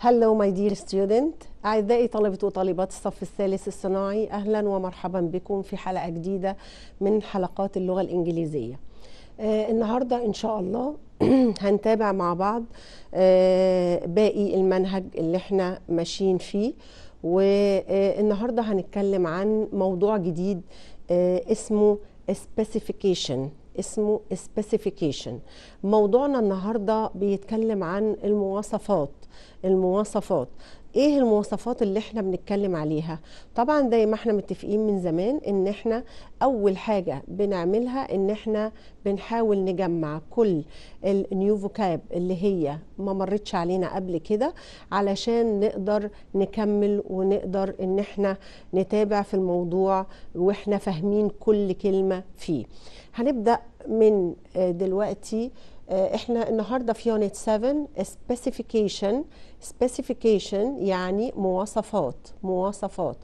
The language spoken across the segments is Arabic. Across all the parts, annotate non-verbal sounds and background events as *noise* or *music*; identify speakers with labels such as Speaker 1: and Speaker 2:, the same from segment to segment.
Speaker 1: هلو ماي دير ستودنت اعزائي طلبه وطالبات الصف الثالث الصناعي اهلا ومرحبا بكم في حلقه جديده من حلقات اللغه الانجليزيه آه النهارده ان شاء الله *clears throat* هنتابع مع بعض آه باقي المنهج اللي احنا ماشيين فيه والنهارده هنتكلم عن موضوع جديد آه اسمه specification اسمه specification موضوعنا النهارده بيتكلم عن المواصفات المواصفات ايه المواصفات اللي احنا بنتكلم عليها طبعا زي ما احنا متفقين من زمان ان احنا اول حاجه بنعملها ان احنا بنحاول نجمع كل النيو فوكاب اللي هي ما مرتش علينا قبل كده علشان نقدر نكمل ونقدر ان احنا نتابع في الموضوع واحنا فاهمين كل كلمه فيه هنبدا من آه، دلوقتي آه، احنا النهارده في يونت 7 سبيسيفيكيشن سبيسيفيكيشن يعني مواصفات مواصفات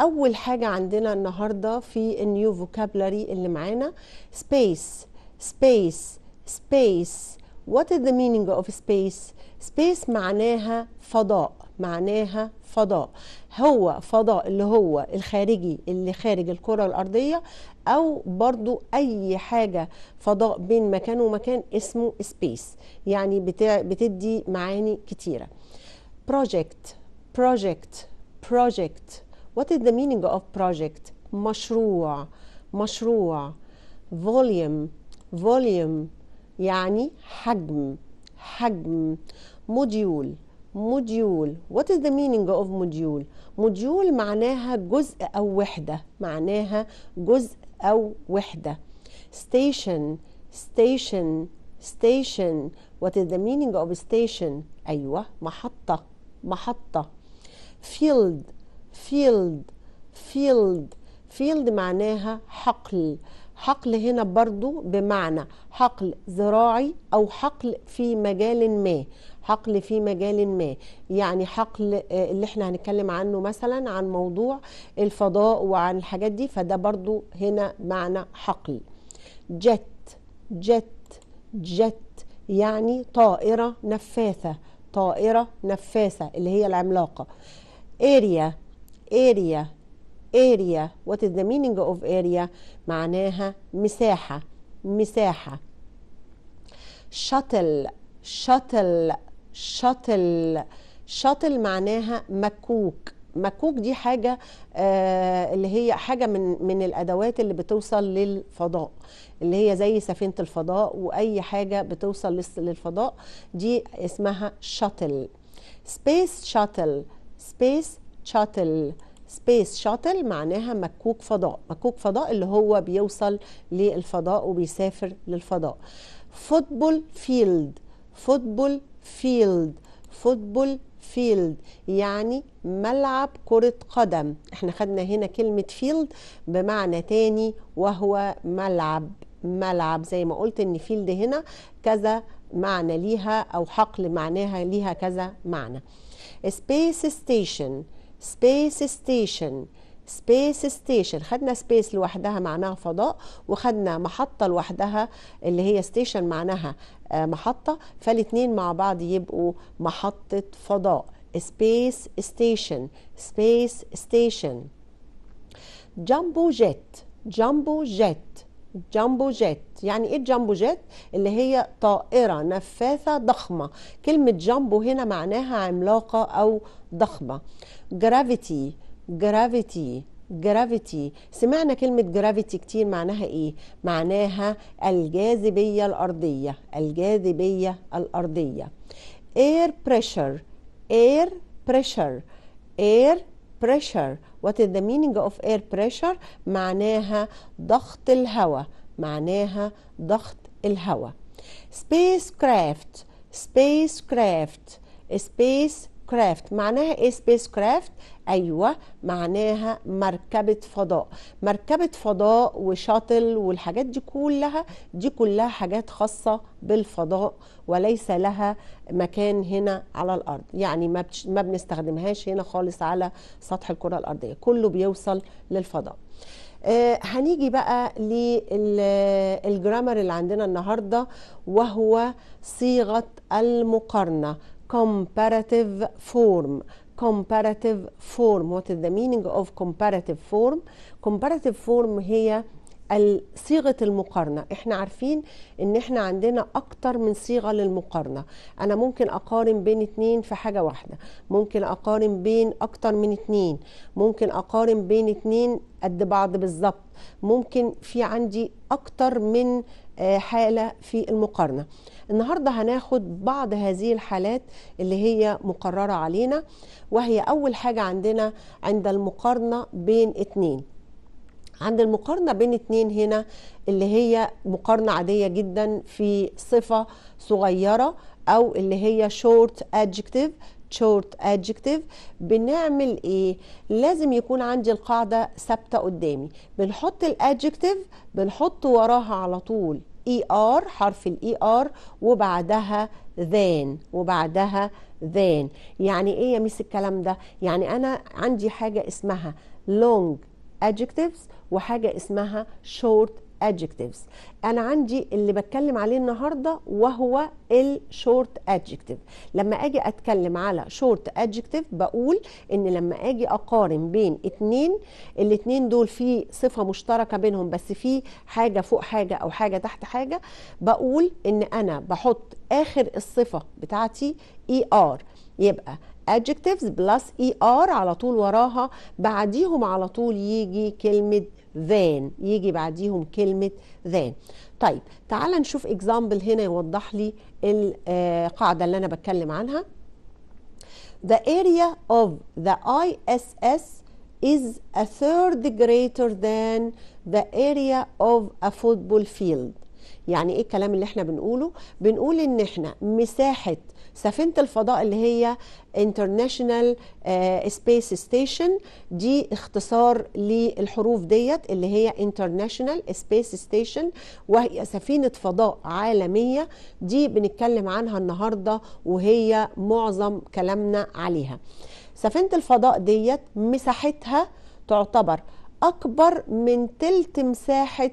Speaker 1: اول حاجه عندنا النهارده في النيو فوكابلري اللي معانا سبيس سبيس سبيس what is the meaning of space space معناها فضاء معناها فضاء هو فضاء اللي هو الخارجي اللي خارج الكرة الأرضية أو برضو أي حاجة فضاء بين مكان ومكان اسمه سبيس يعني بتدي معاني كتيرة project project project what is the meaning of project مشروع مشروع volume volume يعني حجم حجم موديول موديول وات از ذا مينينج اوف موديول موديول معناها جزء او وحده معناها جزء او وحده ستيشن ستيشن ستيشن وات از ذا مينينج اوف ستيشن ايوه محطه محطه فيلد فيلد فيلد فيلد معناها حقل حقل هنا برضو بمعنى حقل زراعي او حقل في مجال ما حقل في مجال ما يعني حقل آه، اللي احنا هنتكلم عنه مثلا عن موضوع الفضاء وعن الحاجات دي فده برضو هنا معنى حقل جت جت جت يعني طائرة نفاثة طائرة نفاثة اللي هي العملاقة اريا اريا اريا what is the meaning of area معناها مساحة مساحة شاتل شاتل شاتل شاتل معناها مكوك مكوك دي حاجة آه اللي هي حاجة من من الأدوات اللي بتوصل للفضاء اللي هي زي سفينة الفضاء وأي حاجة بتوصل للفضاء دي اسمها شاتل سبيس شاتل سبيس شاتل سبيس شاتل معناها مكوك فضاء مكوك فضاء اللي هو بيوصل للفضاء وبيسافر للفضاء فوتبول فيلد فوتبول فيلد فوتبول فيلد يعني ملعب كرة قدم احنا خدنا هنا كلمة فيلد بمعنى تاني وهو ملعب ملعب زي ما قلت ان فيلد هنا كذا معنى ليها او حقل معناها ليها كذا معنى سبيس ستيشن سبيس ستيشن سبيس ستيشن خدنا سبيس لوحدها معناها فضاء وخدنا محطة لوحدها اللي هي ستيشن معناها آه، محطة فالاتنين مع بعض يبقوا محطة فضاء سبيس ستيشن سبيس ستيشن جامبو جيت جامبو جيت جامبو جيت يعني ايه جامبو جيت اللي هي طائره نفاثه ضخمه كلمه جامبو هنا معناها عملاقه او ضخمه جرافيتي جرافيتي جرافيتي سمعنا كلمة جرافيتي كتير معناها ايه؟ معناها الجاذبية الأرضية الجاذبية الأرضية air pressure air pressure air pressure what is the meaning of air pressure معناها ضغط الهواء معناها ضغط الهواء space craft space craft space معناها ايه سبيس كرافت ايوه معناها مركبه فضاء مركبه فضاء وشاتل والحاجات دي كلها دي كلها حاجات خاصه بالفضاء وليس لها مكان هنا على الارض يعني ما ما بنستخدمهاش هنا خالص على سطح الكره الارضيه كله بيوصل للفضاء آه، هنيجي بقى للجرامر اللي عندنا النهارده وهو صيغه المقارنه comparative form comparative form what is the meaning of comparative form comparative form هي صيغه المقارنه احنا عارفين ان احنا عندنا اكتر من صيغه للمقارنه انا ممكن اقارن بين اتنين في حاجه واحده ممكن اقارن بين اكتر من اتنين ممكن اقارن بين اتنين قد بعض بالظبط ممكن في عندي اكتر من آه، حاله في المقارنه النهاردة هناخد بعض هذه الحالات اللي هي مقررة علينا وهي أول حاجة عندنا عند المقارنة بين اتنين عند المقارنة بين اتنين هنا اللي هي مقارنة عادية جدا في صفة صغيرة أو اللي هي short adjective short adjective بنعمل ايه لازم يكون عندي القاعده ثابته قدامي بنحط الادجكتيف بنحط وراها على طول اي e ار حرف الاي ار e وبعدها ذان وبعدها ذان يعني ايه يا ميس الكلام ده يعني انا عندي حاجه اسمها لونج adjectives وحاجه اسمها short adjectives انا عندي اللي بتكلم عليه النهارده وهو الشورت adjective لما اجي اتكلم على شورت adjective بقول ان لما اجي اقارن بين اتنين الاتنين دول في صفه مشتركه بينهم بس في حاجه فوق حاجه او حاجه تحت حاجه بقول ان انا بحط اخر الصفه بتاعتي اي e ER ار يبقى adjectives بلس اي ER ار على طول وراها بعديهم على طول يجي كلمه than يجي بعديهم كلمة than طيب تعال نشوف اكزامبل هنا يوضح لي القاعدة آه، اللي أنا بتكلم عنها The area of the ISS is a third greater than the area of a football field يعني ايه الكلام اللي احنا بنقوله بنقول ان احنا مساحه سفينه الفضاء اللي هي انترناشونال سبيس ستيشن دي اختصار للحروف ديت اللي هي انترناشونال سبيس ستيشن وهي سفينه فضاء عالميه دي بنتكلم عنها النهارده وهي معظم كلامنا عليها سفينه الفضاء ديت مساحتها تعتبر اكبر من تلت مساحه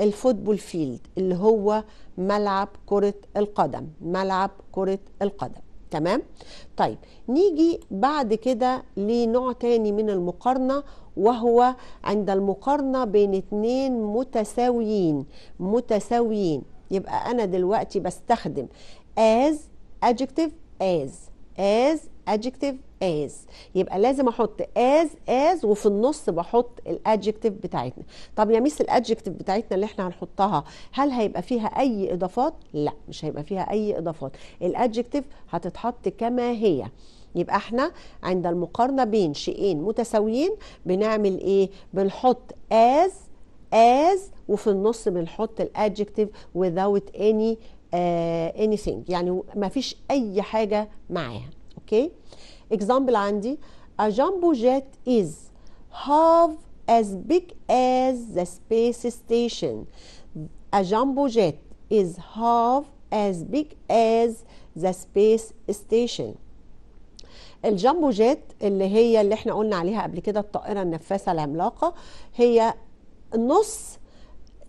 Speaker 1: الفوتبول فيلد اللي هو ملعب كرة القدم ملعب كرة القدم تمام طيب نيجي بعد كده لنوع تاني من المقارنة وهو عند المقارنة بين اتنين متساويين متساويين يبقى أنا دلوقتي بستخدم as adjective as as adjective از يبقى لازم احط از از وفي النص بحط الادجكتيف بتاعتنا طب يا ميس الادجكتيف بتاعتنا اللي احنا هنحطها هل هيبقى فيها اي اضافات لا مش هيبقى فيها اي اضافات الادجكتيف هتتحط كما هي يبقى احنا عند المقارنه بين شيئين متساويين بنعمل ايه بنحط as as وفي النص بنحط الادجكتيف without any uh, anything يعني ما فيش اي حاجه معاها اوكي okay? اكزامبل عندي a jumbo jet is half as big as the space station a jumbo jet is half as big as the space station الجامبو جيت اللي هي اللي احنا قلنا عليها قبل كده الطائره النفاثه العملاقه هي نص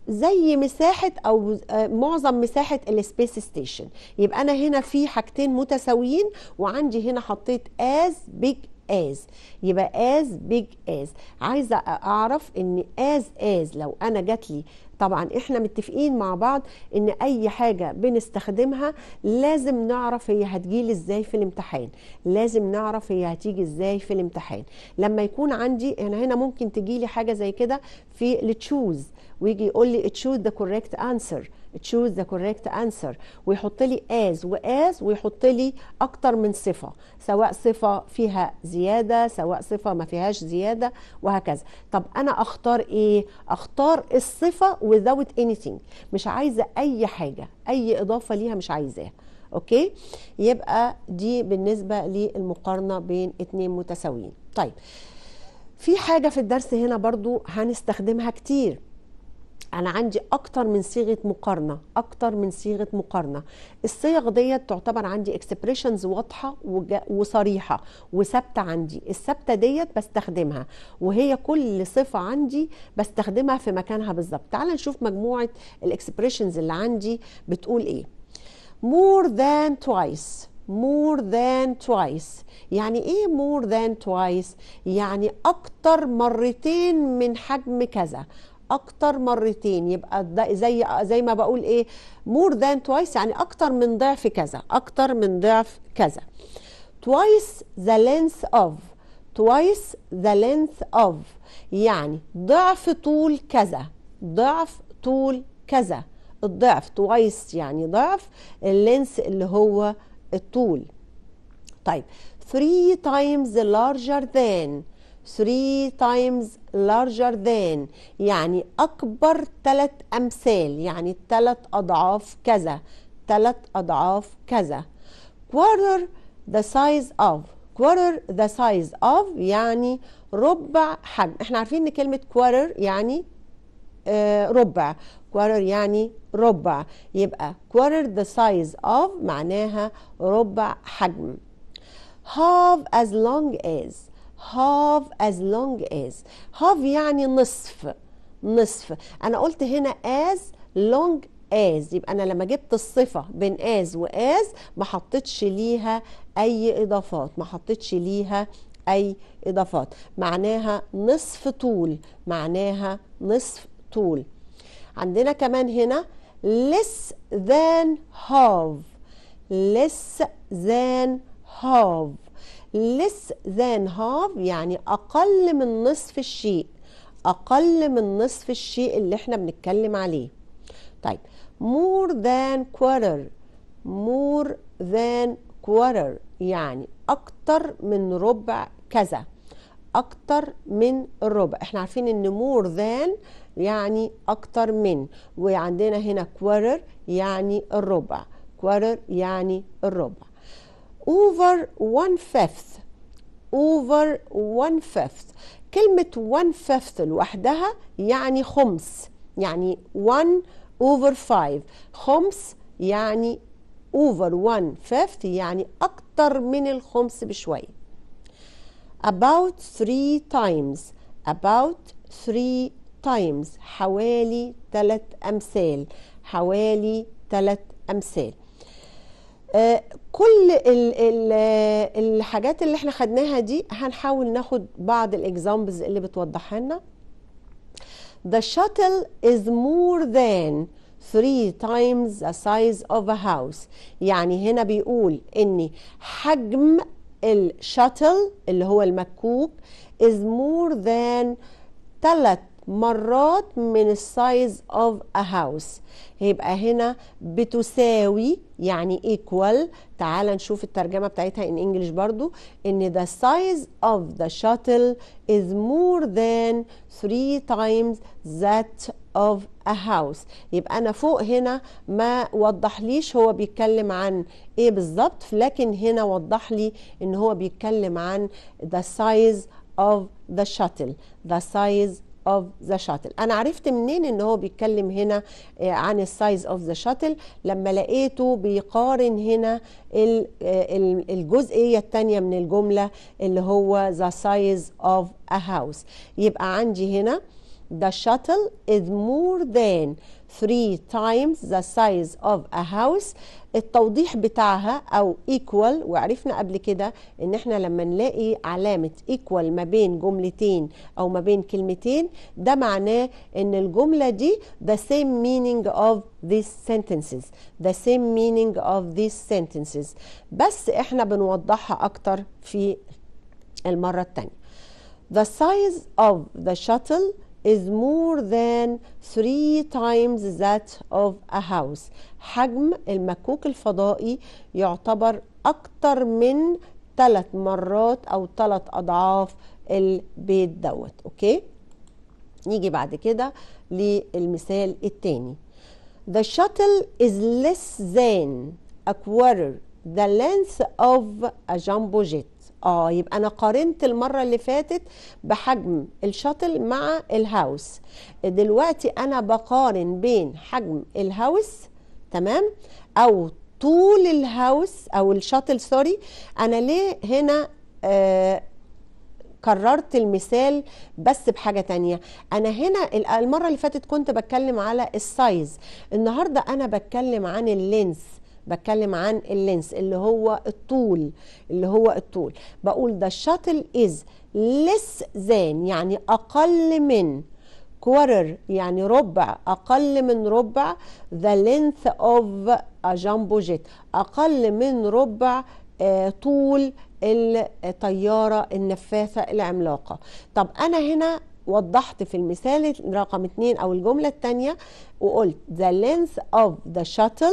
Speaker 1: زي مساحه او آه، معظم مساحه السبيس ستيشن يبقى انا هنا في حاجتين متساويين وعندي هنا حطيت از بيج از يبقى از بيج از عايزه اعرف ان از از لو انا جات لي طبعا احنا متفقين مع بعض ان اي حاجه بنستخدمها لازم نعرف هي هتجيلي ازاي في الامتحان لازم نعرف هي هتيجي ازاي في الامتحان لما يكون عندي انا هنا ممكن تجيلي حاجه زي كده في التشوز ويجي يقول لي تشوز ذا كوريكت انسر تشوز ذا كوريكت انسر ويحط لي از واز ويحط لي اكتر من صفه سواء صفه فيها زياده سواء صفه ما فيهاش زياده وهكذا طب انا اختار ايه اختار الصفه without anything مش عايزه اي حاجه اي اضافه ليها مش عايزاها اوكي يبقى دي بالنسبه للمقارنه بين اتنين متساويين طيب في حاجه في الدرس هنا برضو هنستخدمها كتير انا عندي اكتر من صيغه مقارنه اكتر من صيغه مقارنه الصيغ ديت تعتبر عندي اكسبريشنز واضحه وصريحه وثابته عندي الثابته ديت بستخدمها وهي كل صفه عندي بستخدمها في مكانها بالظبط تعال نشوف مجموعه الاكسبريشنز اللي عندي بتقول ايه more than twice more than twice يعني ايه more than twice يعني اكتر مرتين من حجم كذا اكتر مرتين يبقى ده زي زي ما بقول ايه مور ذان توايس يعني اكتر من ضعف كذا اكتر من ضعف كذا توايس ذا لينث اوف توايس ذا لينث اوف يعني ضعف طول كذا ضعف طول كذا الضعف توايس يعني ضعف اللينس اللي هو الطول طيب 3 times larger than 3 times larger than يعني أكبر 3 أمثال يعني 3 أضعاف كذا 3 أضعاف كذا quarter the size of quarter the size of يعني ربع حجم احنا عارفين ان كلمة quarter يعني آه، ربع quarter يعني ربع يبقى quarter the size of معناها ربع حجم half as long as half as long as half يعني نصف نصف انا قلت هنا as long as يبقى انا لما جبت الصفه بين as واز ما حطيتش ليها اي اضافات ما حطيتش ليها اي اضافات معناها نصف طول معناها نصف طول عندنا كمان هنا less than half less than half less than half يعني أقل من نصف الشيء أقل من نصف الشيء اللي احنا بنتكلم عليه طيب more than quarter more than quarter يعني أكتر من ربع كذا أكتر من الربع احنا عارفين ان more than يعني أكتر من وعندنا هنا quarter يعني الربع quarter يعني الربع over one fifth over one fifth كلمة one fifth لوحدها يعني خمس يعني one over five خمس يعني over one fifth يعني أكتر من الخمس بشوية about three times about three times حوالي ثلاث أمثال حوالي ثلاث أمثال كل الـ الـ الحاجات اللي احنا خدناها دي هنحاول ناخد بعض الاكزامبلز اللي بتوضحها لنا The shuttle is more than three times the size of a house يعني هنا بيقول ان حجم الشاتل اللي هو المكوك is more than ثلاث مرات من السايز اوف ا هاوس يبقى هنا بتساوي يعني ايكوال تعال نشوف الترجمه بتاعتها ان انجلش برضو ان the size of the shuttle is more than three times that of a house يبقى انا فوق هنا ما وضحليش هو بيتكلم عن ايه بالظبط لكن هنا وضح لي ان هو بيتكلم عن the size of the shuttle the size of the shuttle انا عرفت منين ان هو بيتكلم هنا آه، عن السايز اوف ذا شاتل لما لقيته بيقارن هنا آه، الجزئيه الثانيه من الجمله اللي هو the size of a house يبقى عندي هنا ذا شاتل از مور ذان three times the size of a house التوضيح بتاعها او equal وعرفنا قبل كده ان احنا لما نلاقي علامة equal ما بين جملتين او ما بين كلمتين ده معناه ان الجملة دي the same meaning of these sentences the same meaning of these sentences بس احنا بنوضحها اكتر في المرة التانية the size of the shuttle is more than three times that of a house حجم المكوك الفضائي يعتبر أكتر من ثلاث مرات أو ثلاث أضعاف البيت دوت أوكي نيجي بعد كده للمثال الثاني. The shuttle is less than a quarter the length of a jumbo jet اه يبقى انا قارنت المره اللي فاتت بحجم الشاتل مع الهاوس دلوقتي انا بقارن بين حجم الهاوس تمام او طول الهاوس او الشاتل سوري انا ليه هنا آه كررت المثال بس بحاجة تانية أنا هنا المرة اللي فاتت كنت بتكلم على السايز النهاردة أنا بتكلم عن اللينس بتكلم عن اللينس اللي هو الطول اللي هو الطول بقول ده الشاتل از لس ذان يعني اقل من كوارر يعني ربع اقل من ربع ذا لينث اوف ا جامبو جيت اقل من ربع آه، طول الطياره النفاثه العملاقه طب انا هنا وضحت في المثال رقم اتنين او الجمله الثانيه وقلت ذا لينث اوف ذا شاتل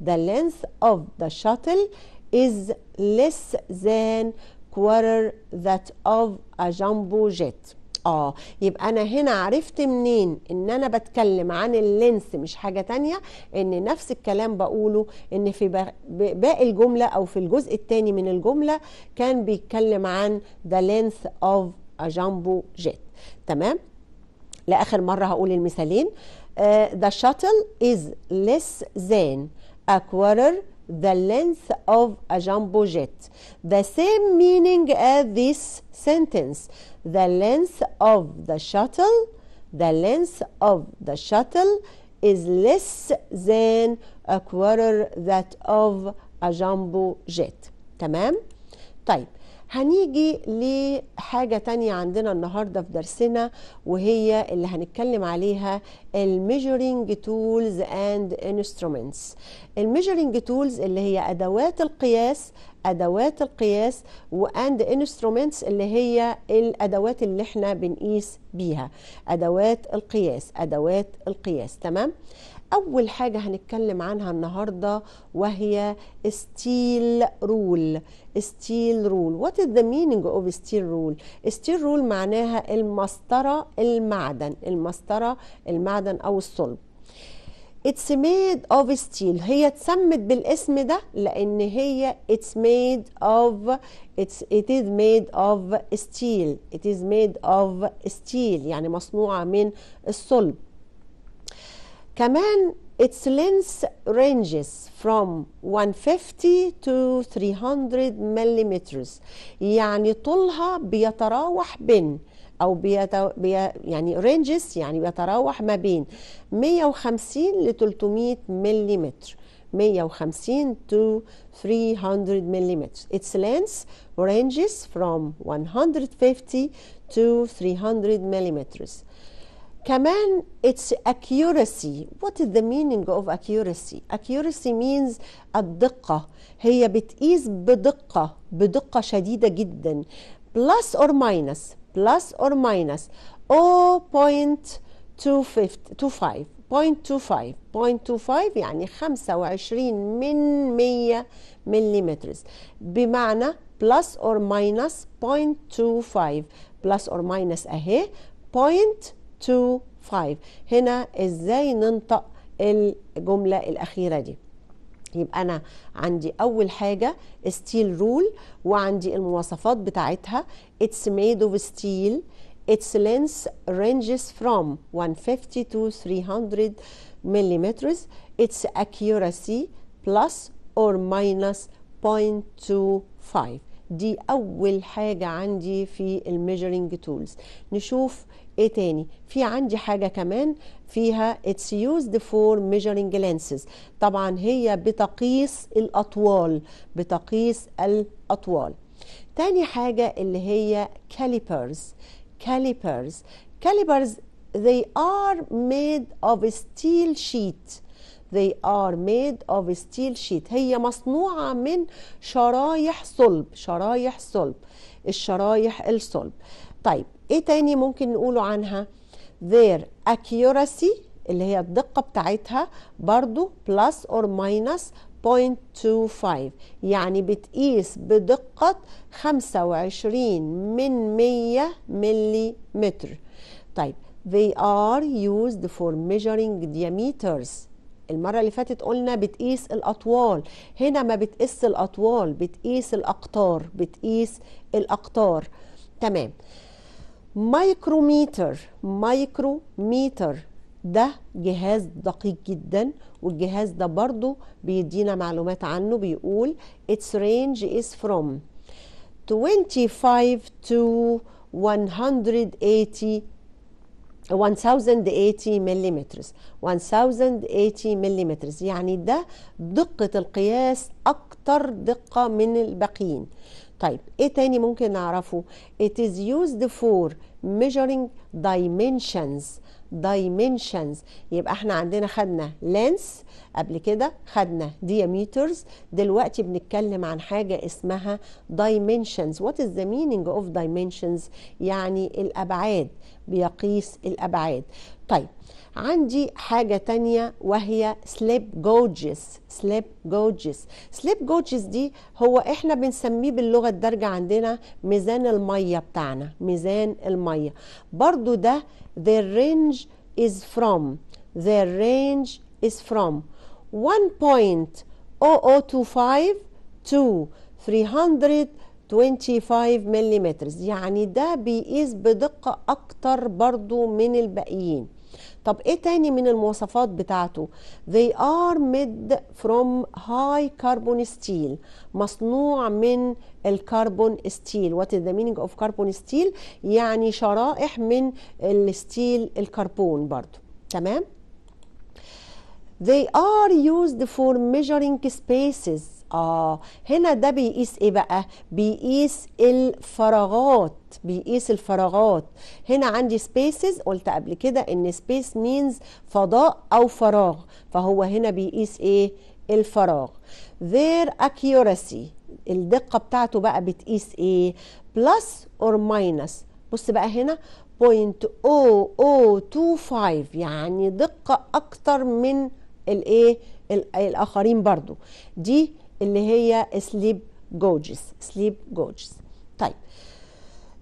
Speaker 1: the length of the shuttle is less than quarter that of a jumbo jet اه يبقى انا هنا عرفت منين ان انا بتكلم عن اللينس مش حاجه تانية ان نفس الكلام بقوله ان في باقي الجمله او في الجزء الثاني من الجمله كان بيتكلم عن the length of a jumbo jet تمام لاخر مره هقول المثالين uh, the shuttle is less than A quarter, the length of a jumbo jet. The same meaning as this sentence. The length of the shuttle, the length of the shuttle is less than a quarter that of a jumbo jet. Tamam? Type. هنيجي لحاجة تانية عندنا النهاردة في درسنا وهي اللي هنتكلم عليها الميجرينج تولز اند انسترومنتس الميجرينج تولز اللي هي أدوات القياس أدوات القياس واند انسترومنتس اللي هي الأدوات اللي احنا بنقيس بيها أدوات القياس أدوات القياس تمام؟ أول حاجة هنتكلم عنها النهاردة وهي ستيل رول ستيل رول وات از ذا مينينج اوف ستيل رول ستيل رول معناها المسطرة المعدن المسطرة المعدن أو الصلب اتس ميد اوف ستيل هي اتسمت بالاسم ده لان هي اتس ميد اوف اتس it is made of steel it is made of steel يعني مصنوعه من الصلب كمان its length ranges from 150 to 300 millimeters يعني طولها بيتراوح بين او بي... يعني ranges يعني بيتراوح ما بين 150 ل 300 ملم 150 to 300 millimeters its length ranges from 150 to 300 millimeters كمان its accuracy what is the meaning of accuracy accuracy means الدقة هي بتقيس بدقة بدقة شديدة جدا plus or minus plus or minus 0.25 0.25 0.25 يعني 25 من 100 مليمتر بمعنى plus or minus 0.25 plus or minus اهي 0.25 to five هنا ازاي ننطق الجملة الأخيرة دي يبقى أنا عندي أول حاجة steel rule وعندي المواصفات بتاعتها it's made of steel its length ranges from 150 to 300 millimeters its accuracy plus or minus 0.25 دي أول حاجة عندي في الميجرينج تولز نشوف ايه تاني في عندي حاجه كمان فيها اتس يوزد فور measuring لانسز طبعا هي بتقيس الاطوال بتقيس الاطوال تاني حاجه اللي هي كاليبرز كاليبرز كاليبرز they are made of steel sheet they are made of steel sheet هي مصنوعة من شرايح صلب شرايح صلب الشرايح الصلب طيب ايه تاني ممكن نقوله عنها their accuracy اللي هي الدقة بتاعتها برضو plus or minus 0.25 يعني بتقيس بدقة 25 من 100 ملي متر طيب they are used for measuring diameters المرة اللي فاتت قلنا بتقيس الأطوال هنا ما بتقيس الأطوال بتقيس الأقطار بتقيس الأقطار تمام مايكروميتر مايكروميتر ده جهاز دقيق جدا والجهاز ده برضو بيدينا معلومات عنه بيقول its range is from 25 to 180 1080 ملم 1080 ملم يعني ده دقة القياس أكتر دقة من الباقيين طيب ايه تاني ممكن نعرفه it is used for measuring dimensions dimensions يبقى احنا عندنا خدنا لينس قبل كده خدنا diameters دلوقتي بنتكلم عن حاجة اسمها dimensions what is the meaning of dimensions يعني الأبعاد بيقيس الأبعاد طيب عندي حاجة تانية وهي سليب جوجز سليب جوجز سليب جوجز دي هو احنا بنسميه باللغة الدارجة عندنا ميزان المية بتاعنا ميزان المية برضو ده the range is from the range is from 1.0025 to 325 ملم يعني ده بيقيس بدقة أكتر برضو من الباقيين طب ايه تاني من المواصفات بتاعته they are made from high carbon steel مصنوع من الكربون ستيل what is the meaning of carbon steel يعني شرائح من الستيل الكربون برضو تمام they are used for measuring spaces اه هنا ده بيقيس ايه بقى بيقيس الفراغات بيقيس الفراغات هنا عندي سبيسز قلت قبل كده ان سبيس مينز فضاء او فراغ فهو هنا بيقيس ايه الفراغ their accuracy الدقة بتاعته بقى بتقيس ايه plus or minus بص بقى هنا 0.0025 يعني دقة اكتر من الايه الاخرين برضو دي اللي هي سليب جوجز سليب جوجز طيب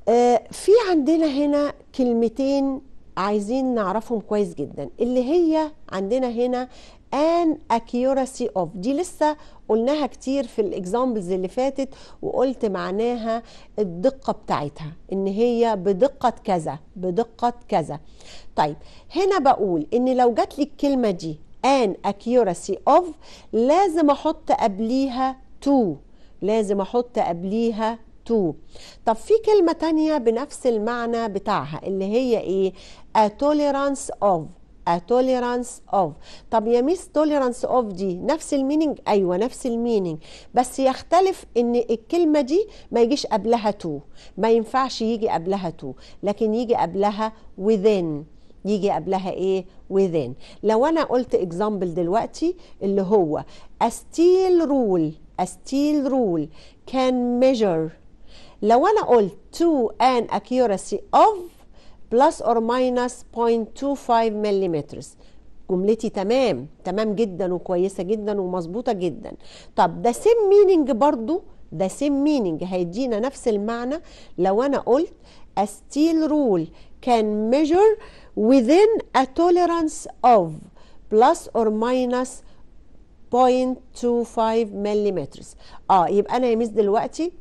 Speaker 1: آه في عندنا هنا كلمتين عايزين نعرفهم كويس جدا اللي هي عندنا هنا ان accuracy of دي لسه قلناها كتير في الاكزامبلز اللي فاتت وقلت معناها الدقه بتاعتها ان هي بدقه كذا بدقه كذا طيب هنا بقول ان لو جات لي الكلمه دي ان accuracy اوف لازم احط قبليها تو لازم احط قبليها تو طب في كلمة تانية بنفس المعنى بتاعها اللي هي ايه اتوليرانس اوف of a tolerance of طب يا ميس تولرانس اوف دي نفس المينينج ايوه نفس المينينج بس يختلف ان الكلمه دي ما يجيش قبلها تو ما ينفعش يجي قبلها تو لكن يجي قبلها within يجي قبلها ايه within لو انا قلت اكزامبل دلوقتي اللي هو a steel rule a steel rule can measure لو انا قلت to an accuracy of plus or minus 0.25 millimeters جملتي تمام تمام جدا وكويسه جدا ومظبوطه جدا طب ده سيم مينينج برضو ده سيم مينينج هيدينا نفس المعنى لو انا قلت a steel rule can measure within a tolerance of plus or minus 0.25 millimeters اه يبقى انا يا ميس دلوقتي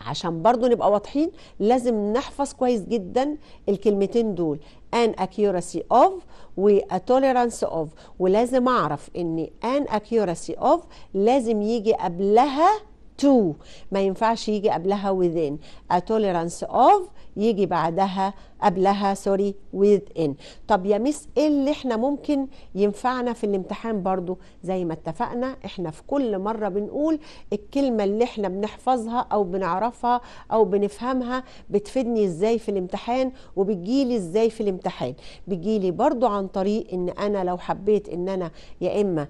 Speaker 1: عشان برضو نبقى واضحين لازم نحفظ كويس جدا الكلمتين دول an accuracy of و a tolerance of ولازم اعرف ان an accuracy of لازم يجي قبلها to ما ينفعش يجي قبلها within a tolerance of يجي بعدها قبلها سوري with in طب يا مس ايه اللي احنا ممكن ينفعنا في الامتحان برضو زي ما اتفقنا احنا في كل مرة بنقول الكلمة اللي احنا بنحفظها او بنعرفها او بنفهمها بتفيدني ازاي في الامتحان وبتجيلي ازاي في الامتحان بتجيلي برضو عن طريق ان انا لو حبيت ان انا يا اما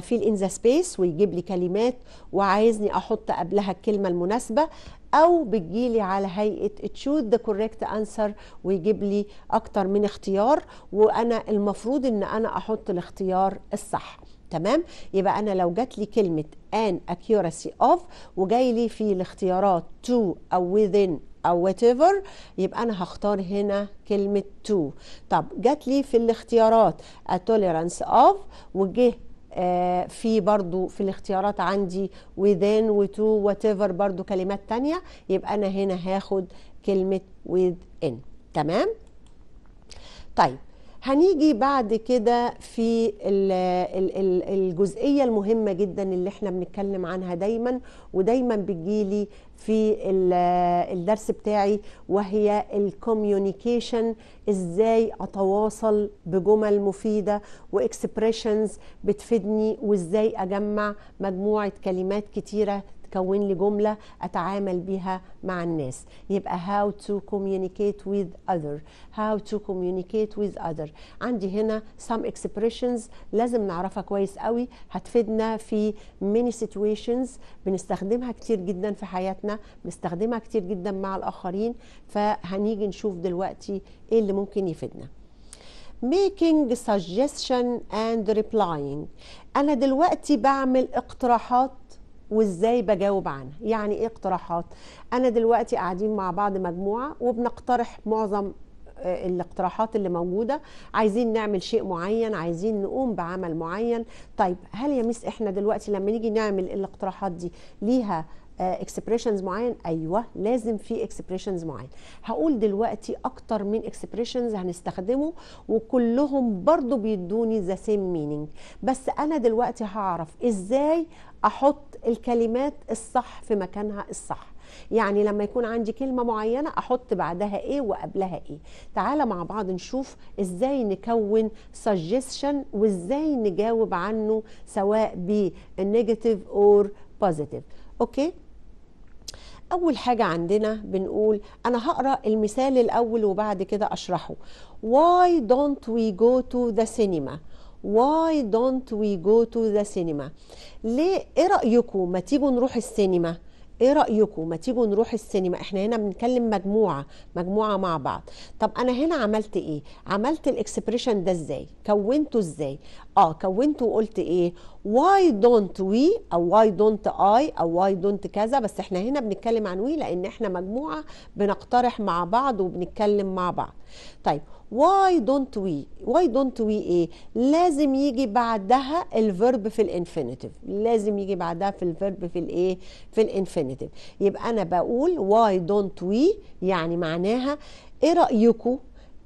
Speaker 1: في الانزا سبيس ويجيب لي كلمات وعايزني احط قبلها الكلمه المناسبه او بتجيلي على هيئه تشوت ذا كوريكت انسر ويجيب لي اكتر من اختيار وانا المفروض ان انا احط الاختيار الصح تمام يبقى انا لو جات لي كلمه ان accuracy اوف وجاي لي في الاختيارات تو او within او whatever يبقى انا هختار هنا كلمه تو طب جات لي في الاختيارات a tolerance اوف وجه آه، في برضو في الاختيارات عندي within وتو whatever برضو كلمات تانية يبقى أنا هنا هاخد كلمة within تمام طيب هنيجي بعد كده في الجزئيه المهمه جدا اللي احنا بنتكلم عنها دايما ودايما بتجيلي في الدرس بتاعي وهي الكوميونيكيشن ازاي اتواصل بجمل مفيده واكسبريشنز بتفيدني وازاي اجمع مجموعه كلمات كتيره يكون لي جمله اتعامل بيها مع الناس يبقى how to communicate with other how to communicate with other عندي هنا some expressions لازم نعرفها كويس قوي هتفيدنا في many situations بنستخدمها كتير جدا في حياتنا بنستخدمها كتير جدا مع الاخرين فهنيجي نشوف دلوقتي ايه اللي ممكن يفيدنا making suggestion and replying أنا دلوقتي بعمل اقتراحات وازاي بجاوب عنها يعني ايه اقتراحات انا دلوقتي قاعدين مع بعض مجموعه وبنقترح معظم آه، الاقتراحات اللي موجودة عايزين نعمل شيء معين عايزين نقوم بعمل معين طيب هل يا ميس احنا دلوقتي لما نيجي نعمل الاقتراحات دي ليها اكسبريشنز آه، معين ايوه لازم في اكسبريشنز معين هقول دلوقتي اكتر من اكسبريشنز هنستخدمه وكلهم برضو بيدوني ذا سيم مينينج بس انا دلوقتي هعرف ازاي احط الكلمات الصح في مكانها الصح يعني لما يكون عندي كلمه معينه احط بعدها ايه وقبلها ايه تعالى مع بعض نشوف ازاي نكون سجستشن وازاي نجاوب عنه سواء بنيجاتيف اور بوزيتيف اوكي أول حاجة عندنا بنقول أنا هقرأ المثال الأول وبعد كده أشرحه Why don't we go to the cinema? Why don't we go to the cinema? ليه إيه رأيكم ما تيجوا نروح السينما؟ ايه رايكم ما تيجوا نروح السينما احنا هنا بنتكلم مجموعه مجموعه مع بعض طب انا هنا عملت ايه عملت الاكسبريشن ده ازاي كونته ازاي اه كونته وقلت ايه واي دونت وي او واي دونت اي او واي دونت كذا بس احنا هنا بنتكلم عن وي لان احنا مجموعه بنقترح مع بعض وبنتكلم مع بعض طيب واي دونت وي واي دونت وي ايه لازم يجي بعدها الفيرب في الانفينيتيف لازم يجي بعدها في الفيرب في الايه في الانفينيتيف يبقى انا بقول واي دونت وي يعني معناها ايه رايكم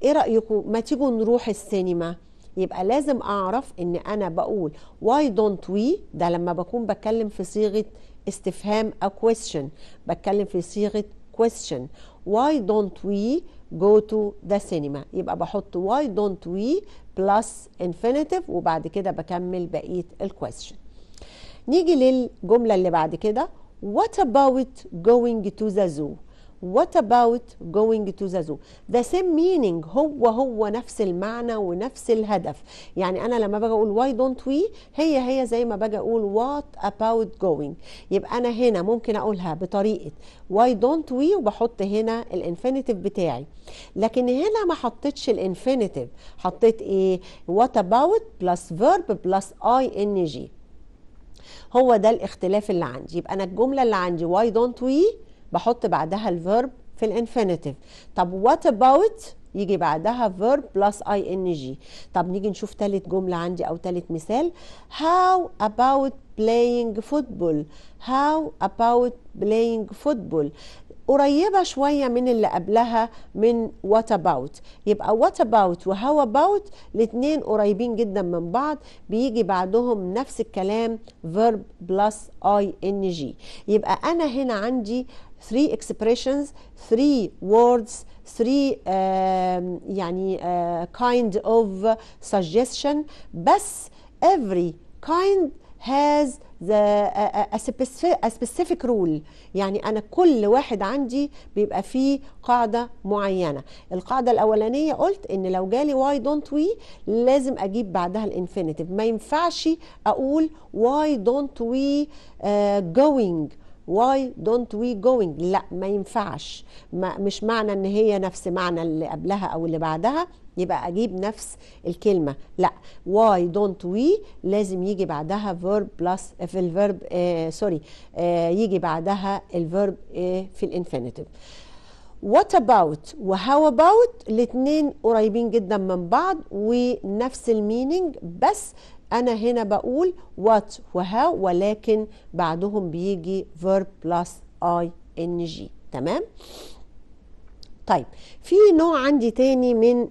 Speaker 1: ايه رايكم ما تيجوا نروح السينما يبقى لازم اعرف ان انا بقول واي دونت وي ده لما بكون بتكلم في صيغه استفهام a question بتكلم في صيغه question why don't we go to the cinema يبقى بحط why don't we plus infinitive وبعد كده بكمل بقية question نيجي للجملة اللي بعد كده what about going to the zoo what about going to the zoo the same meaning هو هو نفس المعنى ونفس الهدف يعني انا لما باجي اقول why don't we هي هي زي ما باجي اقول what about going يبقى انا هنا ممكن اقولها بطريقه why don't we وبحط هنا الانفينيتيف بتاعي لكن هنا ما حطيتش الانفينيتيف حطيت ايه what about plus verb plus ing هو ده الاختلاف اللي عندي يبقى انا الجمله اللي عندي why don't we بحط بعدها الفيرب في الانفينيتيف طب وات اباوت يجي بعدها فيرب بلس اي ان جي طب نيجي نشوف ثالث جمله عندي او ثالث مثال هاو اباوت playing football how about playing football قريبة شوية من اللي قبلها من وات about يبقى وات about وهاو about الاتنين قريبين جدا من بعض بيجي بعدهم نفس الكلام verb plus ing يبقى أنا هنا عندي 3 expressions 3 words 3 uh, يعني uh, kind of suggestion بس every kind has the a, specific, a specific rule يعني انا كل واحد عندي بيبقى فيه قاعده معينه القاعده الاولانيه قلت ان لو جالي واي دونت وي لازم اجيب بعدها الانفينيتيف ما ينفعش اقول واي دونت وي going why don't we going لا ما ينفعش ما مش معنى ان هي نفس معنى اللي قبلها او اللي بعدها يبقى اجيب نفس الكلمه لا واي دونت وي لازم يجي بعدها فيرب بلس في الفيرب آه سوري آه يجي بعدها الفيرب آه في الانفينيتيف وات اباوت وهاو اباوت الاثنين قريبين جدا من بعض ونفس المينينج بس انا هنا بقول وات وهاو ولكن بعدهم بيجي فيرب بلس اي ان جي تمام طيب في نوع عندي تاني من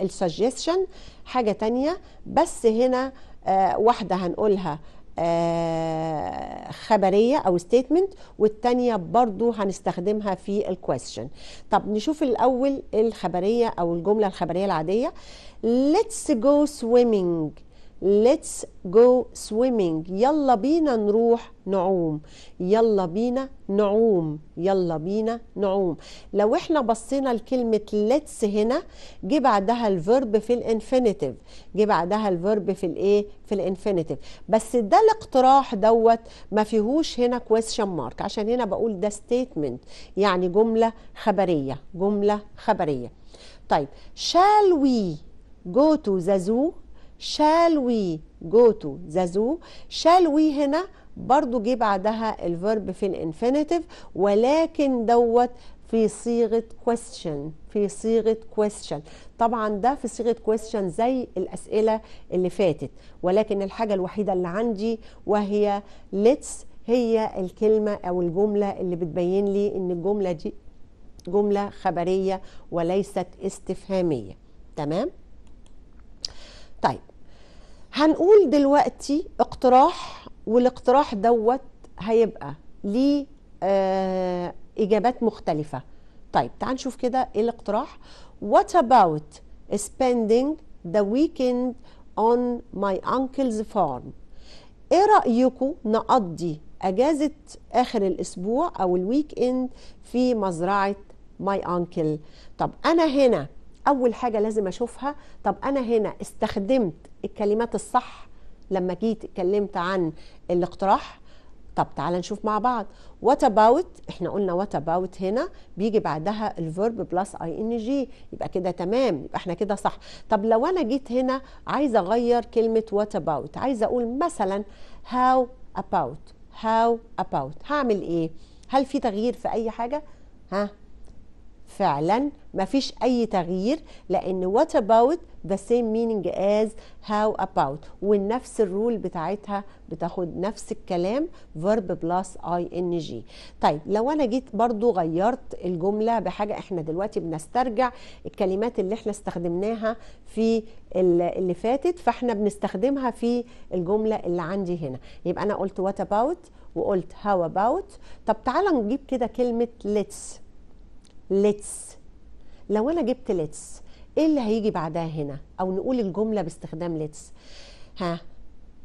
Speaker 1: السجستشن آه، حاجة تانية بس هنا آه، واحدة هنقولها آه، خبريه او ستيتمنت والتانيه برضو هنستخدمها في الكويستشن طب نشوف الاول الخبريه او الجمله الخبريه العاديه let's go swimming let's go swimming يلا بينا نروح نعوم يلا بينا نعوم يلا بينا نعوم لو احنا بصينا لكلمة let's هنا جه بعدها الفيرب في الانفينيتيف جه بعدها الفيرب في الايه في الانفينيتيف بس ده الاقتراح دوت ما فيهوش هنا question mark عشان هنا بقول ده statement يعني جملة خبرية جملة خبرية طيب shall we go to the zoo shall we go to the zoo shall we هنا برضو جه بعدها الفيرب في الانفينيتيف ولكن دوت في صيغة question في صيغة question طبعا ده في صيغة question زي الأسئلة اللي فاتت ولكن الحاجة الوحيدة اللي عندي وهي let's هي الكلمة أو الجملة اللي بتبين لي إن الجملة دي جملة خبرية وليست استفهامية تمام؟ هنقول دلوقتي اقتراح والاقتراح دوت هيبقى ليه آه اجابات مختلفه طيب تعال نشوف كده ايه الاقتراح what about spending the weekend on my uncle's farm ايه رايكم نقضي اجازه اخر الاسبوع او الويك اند في مزرعه ماي انكل طب انا هنا اول حاجه لازم اشوفها طب انا هنا استخدمت الكلمات الصح لما جيت اتكلمت عن الاقتراح طب تعال نشوف مع بعض وات اباوت احنا قلنا وات اباوت هنا بيجي بعدها الفيرب بلس اي ان جي يبقى كده تمام يبقى احنا كده صح طب لو انا جيت هنا عايزه اغير كلمه وات اباوت عايزه اقول مثلا هاو اباوت هاو اباوت هعمل ايه هل في تغيير في اي حاجه ها فعلا ما فيش اي تغيير لان what about the same meaning as how about والنفس الرول بتاعتها بتاخد نفس الكلام verb plus ing طيب لو انا جيت برضو غيرت الجملة بحاجة احنا دلوقتي بنسترجع الكلمات اللي احنا استخدمناها في اللي فاتت فاحنا بنستخدمها في الجملة اللي عندي هنا يبقى انا قلت what about وقلت how about طب تعالى نجيب كده كلمة let's ليتس لو انا جبت ليتس ايه اللي هيجي بعدها هنا او نقول الجمله باستخدام ليتس ها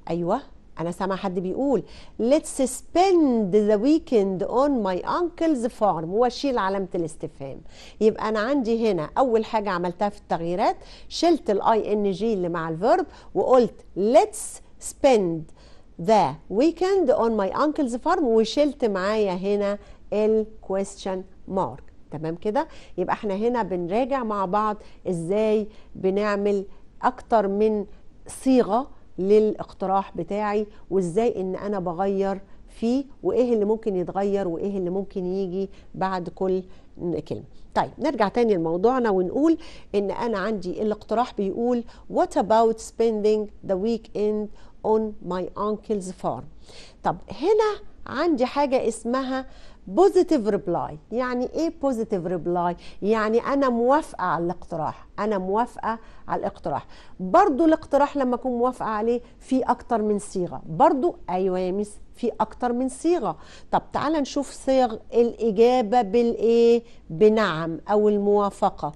Speaker 1: ايوه انا سامع حد بيقول let's spend the weekend on my uncle's farm واشيل علامه الاستفهام يبقى انا عندي هنا اول حاجه عملتها في التغييرات شلت الاي ان جي اللي مع الفيرب وقلت let's spend the weekend on my uncle's farm وشلت معايا هنا الكويستشن مارك تمام كده يبقى احنا هنا بنراجع مع بعض ازاي بنعمل اكتر من صيغه للاقتراح بتاعي وازاي ان انا بغير فيه وايه اللي ممكن يتغير وايه اللي ممكن يجي بعد كل كلمه طيب نرجع تاني لموضوعنا ونقول ان انا عندي الاقتراح بيقول what about spending the weekend on my uncle's farm طب هنا عندي حاجه اسمها بوزيتيف ريبلاي يعني ايه بوزيتيف ريبلاي يعني انا موافقه على الاقتراح انا موافقه على الاقتراح برضو الاقتراح لما اكون موافقه عليه في اكتر من صيغه برضو ايوه يا ميس في اكتر من صيغه طب تعال نشوف صيغ الاجابه بالايه بنعم او الموافقه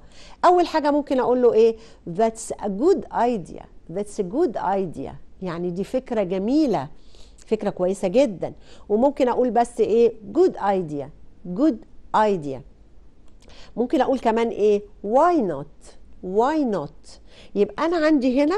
Speaker 1: اول حاجه ممكن اقول له ايه that's a good idea that's a good idea يعني دي فكره جميله فكره كويسه جدا وممكن اقول بس ايه جود ايديا جود ايديا ممكن اقول كمان ايه واي نوت واي نوت يبقى انا عندي هنا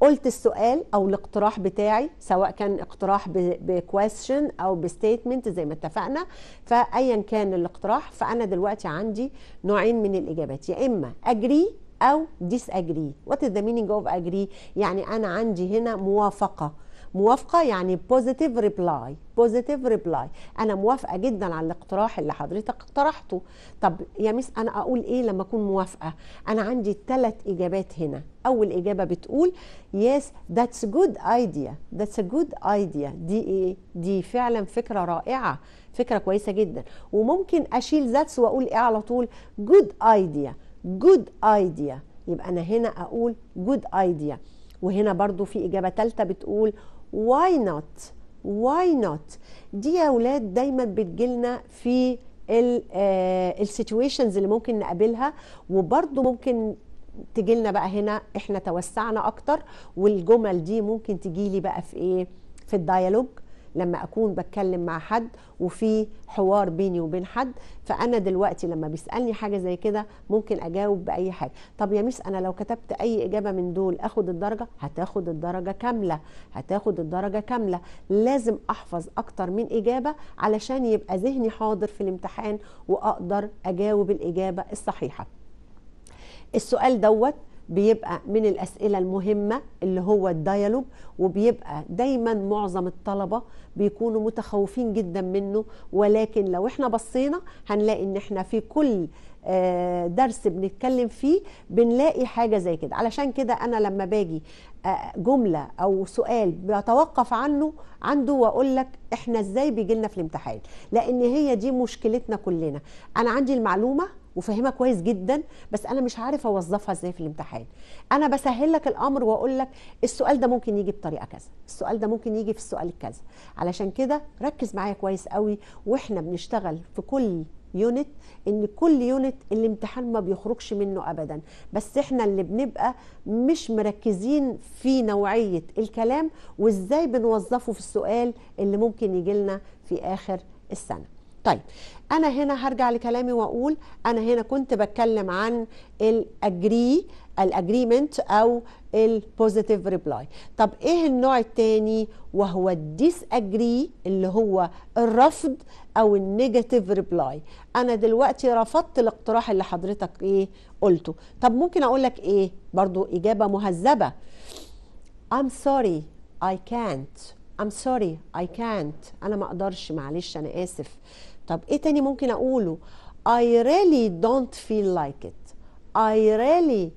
Speaker 1: قلت السؤال او الاقتراح بتاعي سواء كان اقتراح بكويستشن او بستيتمنت زي ما اتفقنا فايا كان الاقتراح فانا دلوقتي عندي نوعين من الاجابات يا اما اجري او ديس اجري وات ذا مينينج اوف اجري يعني انا عندي هنا موافقه موافقه يعني بوزيتيف ريبلاي بوزيتيف ريبلاي انا موافقه جدا على الاقتراح اللي حضرتك اقترحته طب يا مس انا اقول ايه لما اكون موافقه انا عندي ثلاث اجابات هنا اول اجابه بتقول يس ذاتس جود ايديا ذاتس جود ايديا دي ايه دي فعلا فكره رائعه فكره كويسه جدا وممكن اشيل ذاتس واقول ايه على طول جود ايديا جود ايديا يبقى انا هنا اقول جود ايديا وهنا برضو في اجابه ثالثه بتقول why not why not دي يا اولاد دايما بتجيلنا في السيتويشنز آه، اللي ممكن نقابلها وبرده ممكن تجيلنا بقى هنا احنا توسعنا اكتر والجمل دي ممكن تجيلي بقى في ايه في الديالوج لما اكون بتكلم مع حد وفي حوار بيني وبين حد فانا دلوقتي لما بيسالني حاجه زي كده ممكن اجاوب باي حاجه طب يا ميس انا لو كتبت اي اجابه من دول اخد الدرجه هتاخد الدرجه كامله هتاخد الدرجه كامله لازم احفظ اكتر من اجابه علشان يبقى ذهني حاضر في الامتحان واقدر اجاوب الاجابه الصحيحه السؤال دوت بيبقى من الأسئلة المهمة اللي هو الديالوج وبيبقى دايما معظم الطلبة بيكونوا متخوفين جدا منه ولكن لو احنا بصينا هنلاقي ان احنا في كل آه، درس بنتكلم فيه بنلاقي حاجة زي كده علشان كده أنا لما باجي آه، جملة أو سؤال بتوقف عنه عنده وأقول لك إحنا إزاي بيجي لنا في الامتحان لأن هي دي مشكلتنا كلنا أنا عندي المعلومة وفاهمها كويس جدا بس انا مش عارف اوظفها ازاي في الامتحان انا بسهل لك الامر واقول لك السؤال ده ممكن يجي بطريقه كذا السؤال ده ممكن يجي في السؤال كذا علشان كده ركز معايا كويس قوي واحنا بنشتغل في كل يونت ان كل يونت الامتحان ما بيخرجش منه ابدا بس احنا اللي بنبقى مش مركزين في نوعيه الكلام وازاي بنوظفه في السؤال اللي ممكن يجي لنا في اخر السنه طيب انا هنا هرجع لكلامي واقول انا هنا كنت بتكلم عن الاجري الاجريمنت او البوزيتيف ريبلاي طب ايه النوع الثاني وهو الديس اجري اللي هو الرفض او النيجاتيف ريبلاي انا دلوقتي رفضت الاقتراح اللي حضرتك ايه قلته طب ممكن اقول لك ايه برضو اجابه مهذبه I'm sorry I can't I'm sorry I can't أنا ما أقدرش معلش أنا آسف طب ايه تاني ممكن اقوله I really don't feel like it I really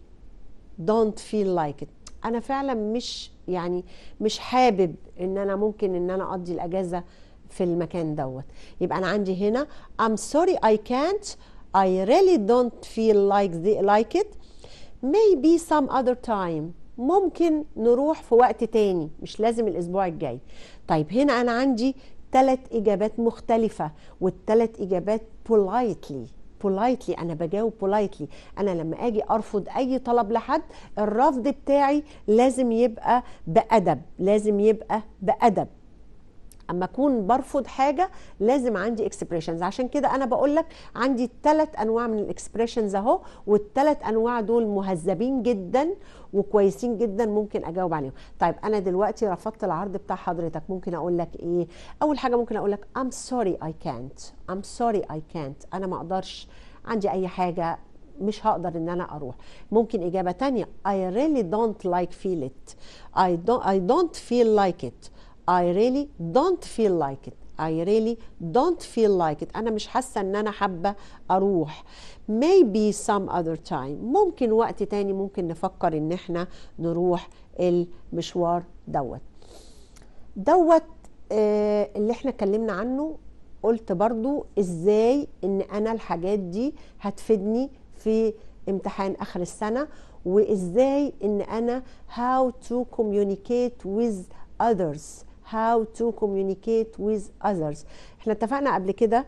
Speaker 1: don't feel like it انا فعلا مش يعني مش حابب ان انا ممكن ان انا اقضي الاجازه في المكان دوت يبقى انا عندي هنا I'm sorry I can't I really don't feel like the, like it maybe some other time ممكن نروح في وقت تاني مش لازم الاسبوع الجاي طيب هنا انا عندي ثلاث اجابات مختلفه والثلاث اجابات بولايتلي بولايتلي انا بجاوب بولايتلي انا لما اجي ارفض اي طلب لحد الرفض بتاعي لازم يبقى بادب لازم يبقى بادب اما اكون برفض حاجه لازم عندي اكسبريشنز عشان كده انا بقول لك عندي ثلاث انواع من الاكسبريشنز اهو والثلاث انواع دول مهذبين جدا وكويسين جدا ممكن اجاوب عليهم طيب انا دلوقتي رفضت العرض بتاع حضرتك ممكن اقول لك ايه اول حاجه ممكن اقول لك ام سوري اي كانت ام سوري اي كانت انا ما اقدرش عندي اي حاجه مش هقدر ان انا اروح ممكن اجابه تانية I really don't like feel it I don't, I don't feel like it I really don't feel like it I really don't feel like it أنا مش حاسة إن أنا حابة أروح maybe some other time ممكن وقت تاني ممكن نفكر إن إحنا نروح المشوار دوت دوت آه اللي إحنا اتكلمنا عنه قلت برضو إزاي إن أنا الحاجات دي هتفيدني في امتحان آخر السنة وإزاي إن أنا how to communicate with others how to communicate with others احنا اتفقنا قبل كده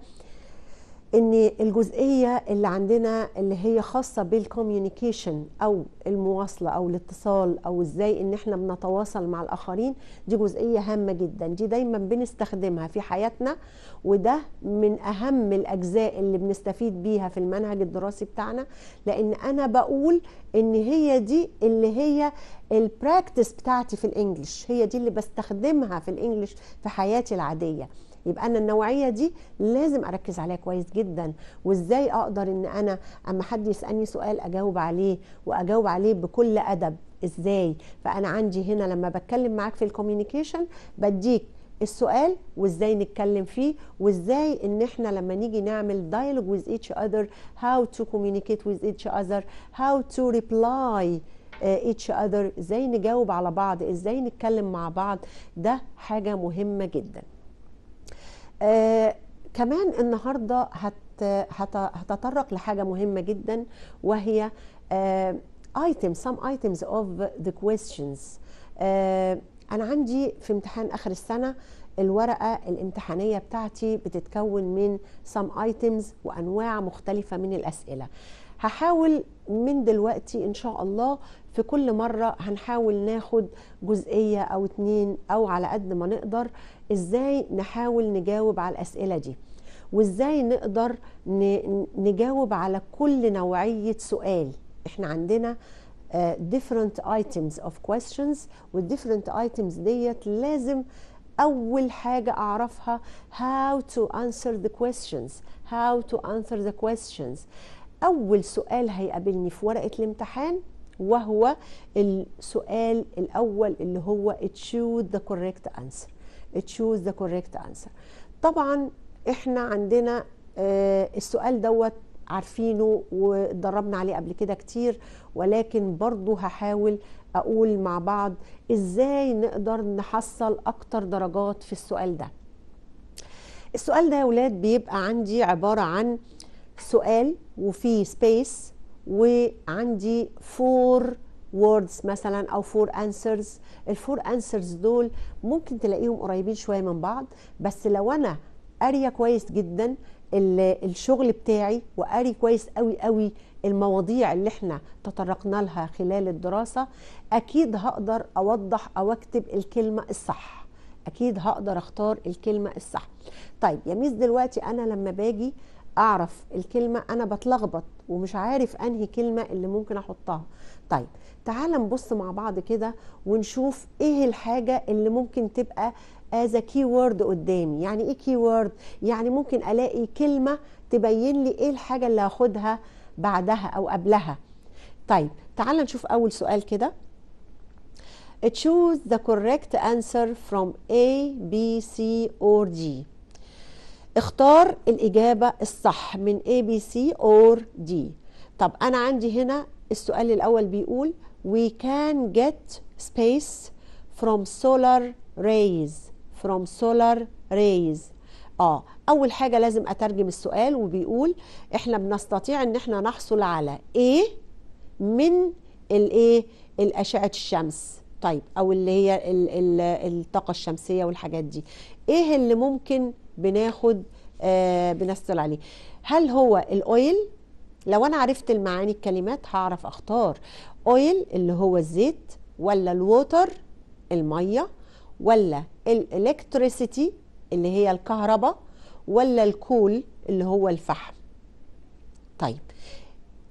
Speaker 1: ان الجزئيه اللي عندنا اللي هي خاصه بالكوميونيكيشن او المواصله او الاتصال او ازاي ان احنا بنتواصل مع الاخرين دي جزئيه هامه جدا دي دايما بنستخدمها في حياتنا وده من اهم الاجزاء اللي بنستفيد بيها في المنهج الدراسي بتاعنا لان انا بقول ان هي دي اللي هي البراكتس بتاعتي في الانجليش هي دي اللي بستخدمها في الانجليش في حياتي العاديه يبقى انا النوعيه دي لازم اركز عليها كويس جدا وازاي اقدر ان انا اما حد يسالني سؤال اجاوب عليه واجاوب عليه بكل ادب ازاي فانا عندي هنا لما بتكلم معاك في الكوميونيكيشن بديك السؤال وازاي نتكلم فيه وازاي ان احنا لما نيجي نعمل dialogue with each other how to communicate with each other how to reply آه، each other ازاي نجاوب على بعض ازاي نتكلم مع بعض ده حاجة مهمة جداً آه كمان النهارده هت هت هتطرق لحاجه مهمه جدا وهي آه items some items of the questions آه انا عندي في امتحان اخر السنه الورقة الامتحانية بتاعتي بتتكون من some items وأنواع مختلفة من الأسئلة هحاول من دلوقتي إن شاء الله في كل مرة هنحاول ناخد جزئية أو اتنين أو على قد ما نقدر ازاي نحاول نجاوب على الاسئله دي وازاي نقدر نجاوب على كل نوعيه سؤال احنا عندنا آه، different items of questions والديفرنت items ديت لازم اول حاجه اعرفها how to answer the questions how to answer the questions اول سؤال هيقابلني في ورقه الامتحان وهو السؤال الاول اللي هو choose the correct answer تشوز ذا كوريكت انسر طبعا احنا عندنا آه، السؤال دوت عارفينه واتدربنا عليه قبل كده كتير ولكن برضه هحاول اقول مع بعض ازاي نقدر نحصل اكتر درجات في السؤال ده السؤال ده يا ولاد بيبقى عندي عبارة عن سؤال وفيه سبيس وعندي فور words مثلا او فور انسرز الفور انسرز دول ممكن تلاقيهم قريبين شويه من بعض بس لو انا قاريه كويس جدا الشغل بتاعي وقاري كويس قوي قوي المواضيع اللي احنا تطرقنا لها خلال الدراسه اكيد هقدر اوضح او اكتب الكلمه الصح اكيد هقدر اختار الكلمه الصح طيب يا ميس دلوقتي انا لما باجي اعرف الكلمه انا بتلخبط ومش عارف انهي كلمه اللي ممكن احطها طيب تعال نبص مع بعض كده ونشوف ايه الحاجه اللي ممكن تبقى از كي وورد قدامي يعني ايه كي وورد يعني ممكن الاقي كلمه تبين لي ايه الحاجه اللي هاخدها بعدها او قبلها طيب تعال نشوف اول سؤال كده choose the correct answer from A, B, C or D اختار الإجابة الصح من A, B, C or D طب أنا عندي هنا السؤال الأول بيقول we can get space from solar rays from solar rays اه أول حاجة لازم أترجم السؤال وبيقول إحنا بنستطيع إن إحنا نحصل على إيه من الإيه الأشعة الشمس طيب أو اللي هي الطاقة الشمسية والحاجات دي إيه اللي ممكن بناخد آه بنستل عليه هل هو الأويل لو انا عرفت المعاني الكلمات هعرف اختار اويل اللي هو الزيت ولا الووتر الميه ولا الالكتريسيتي اللي هي الكهرباء ولا الكول اللي هو الفحم طيب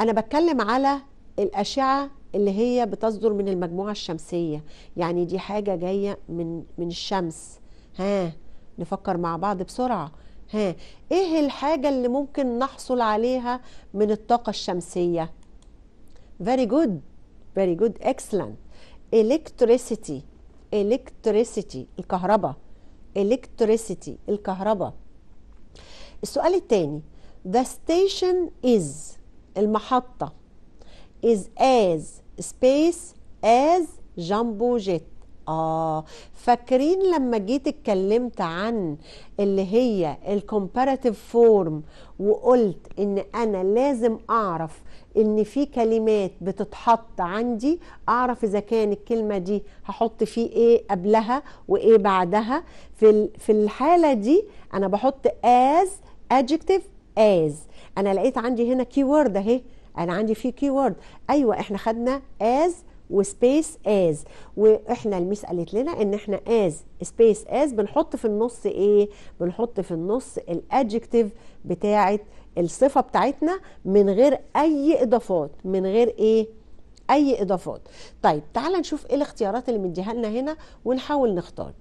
Speaker 1: انا بتكلم على الاشعه اللي هي بتصدر من المجموعه الشمسيه يعني دي حاجه جايه من من الشمس ها نفكر مع بعض بسرعه ها ايه الحاجه اللي ممكن نحصل عليها من الطاقه الشمسيه فيري جود فيري جود اكسلنت الكتريسيتي الكتريسيتي الكهرباء الكتريسيتي الكهرباء السؤال الثاني the station is المحطه is as space as jumbo jet آه فاكرين لما جيت اتكلمت عن اللي هي الكومباراتيف فورم وقلت ان انا لازم اعرف ان في كلمات بتتحط عندي اعرف اذا كان الكلمه دي هحط فيه ايه قبلها وايه بعدها في في الحاله دي انا بحط as adjective as انا لقيت عندي هنا كي وورد اهي انا عندي فيه كي وورد ايوه احنا خدنا as وسبيس از واحنا الميس قالت لنا ان احنا از سبيس از بنحط في النص ايه بنحط في النص الادجكتيف بتاعه الصفه بتاعتنا من غير اي اضافات من غير ايه اي اضافات طيب تعال نشوف ايه الاختيارات اللي مديها لنا هنا ونحاول نختار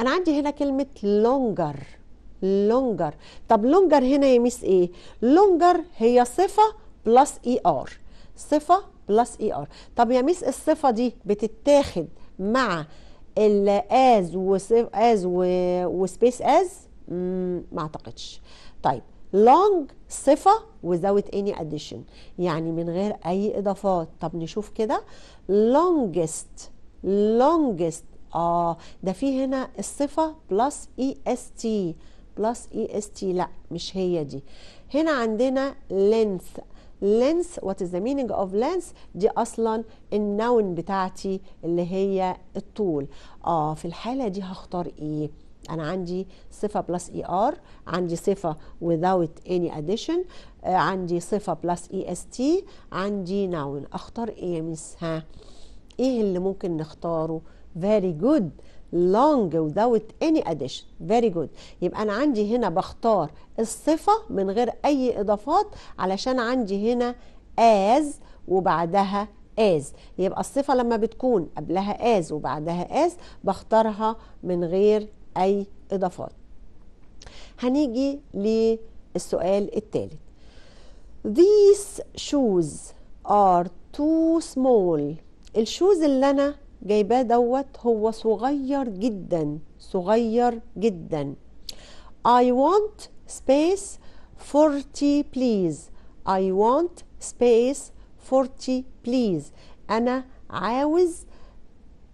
Speaker 1: انا عندي هنا كلمه لونجر لونجر طب لونجر هنا يا ميس ايه لونجر هي صفه بلس اي ار صفه بلس اي e ار طب يا ميس الصفه دي بتتاخد مع الاز از وسبيس از ما اعتقدش طيب لونج صفة وزاوت اني اديشن يعني من غير أي إضافات طب نشوف كده لونجست لونجست آه ده في هنا الصفة بلس اي بلس اي اس تي لا مش هي دي هنا عندنا لينث لينس وات از ذا مينينج اوف لينس دي اصلا النون بتاعتي اللي هي الطول اه في الحاله دي هختار ايه انا عندي صفه بلس اي ار عندي صفه without any addition آه عندي صفه بلس اي اس تي عندي نون اختار ايه يا مس ها ايه اللي ممكن نختاره very good long without any addition very good يبقى انا عندي هنا بختار الصفه من غير اي اضافات علشان عندي هنا as وبعدها as يبقى الصفه لما بتكون قبلها as وبعدها as بختارها من غير اي اضافات هنيجي للسؤال الثالث these shoes are too small الشوز اللي انا جايباه دوت هو صغير جدا صغير جدا I want space 40 please I want space 40 please أنا عاوز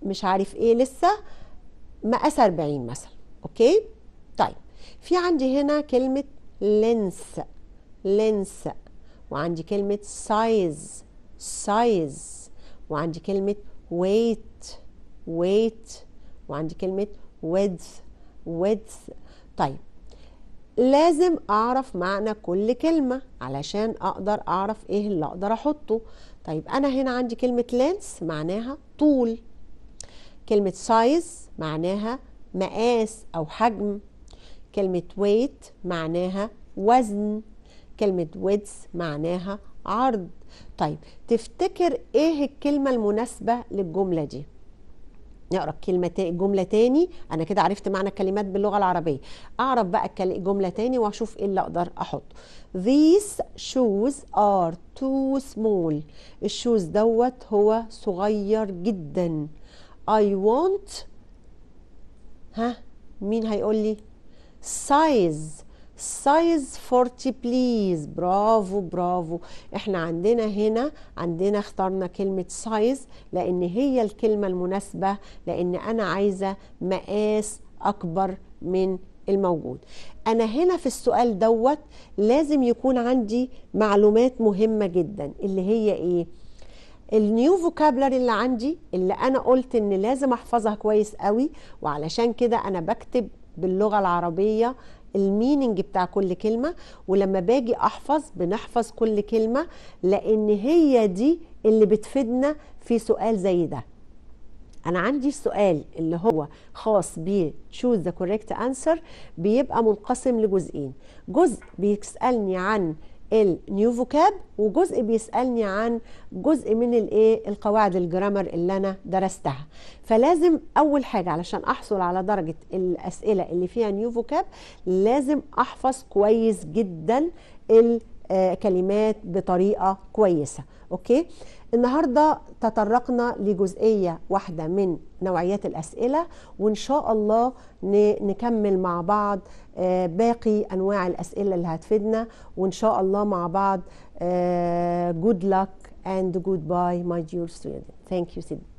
Speaker 1: مش عارف إيه لسه مقاس 40 مثلا أوكي طيب في عندي هنا كلمة لينس لينس وعندي كلمة سايز سايز وعندي كلمة ويت ويت وعندي كلمة width width طيب لازم اعرف معنى كل كلمة علشان اقدر اعرف ايه اللي اقدر احطه طيب انا هنا عندي كلمة لينس معناها طول كلمة سايز معناها مقاس او حجم كلمة ويت معناها وزن كلمة ويدز معناها عرض طيب تفتكر ايه الكلمة المناسبة للجملة دي نقرا الكلمة جملة تاني انا كده عرفت معنى الكلمات باللغة العربية اعرف بقى جملة تاني واشوف ايه اللي اقدر احطه these shoes are too small الشوز دوت هو صغير جدا I want ها مين هيقول لي size سايز 40 بليز برافو برافو احنا عندنا هنا عندنا اخترنا كلمة سايز لان هي الكلمة المناسبة لان انا عايزة مقاس اكبر من الموجود انا هنا في السؤال دوت لازم يكون عندي معلومات مهمة جدا اللي هي ايه النيو فوكابلري اللي عندي اللي انا قلت ان لازم احفظها كويس قوي وعلشان كده انا بكتب باللغة العربية الميننج بتاع كل كلمه ولما باجي احفظ بنحفظ كل كلمه لان هي دي اللي بتفيدنا في سؤال زي ده انا عندي السؤال اللي هو خاص بـ choose the correct answer بيبقى منقسم لجزئين جزء بيسالني عن النيو فوكاب وجزء بيسالني عن جزء من الايه القواعد الجرامر اللي انا درستها فلازم اول حاجه علشان احصل على درجه الاسئله اللي فيها نيو فوكاب لازم احفظ كويس جدا الكلمات آه، بطريقه كويسه اوكي النهارده تطرقنا لجزئيه واحده من نوعيات الاسئله وان شاء الله نكمل مع بعض آه، باقي انواع الاسئله اللي هتفيدنا وان شاء الله مع بعض آه، good اند جود باي ماي dear student thank you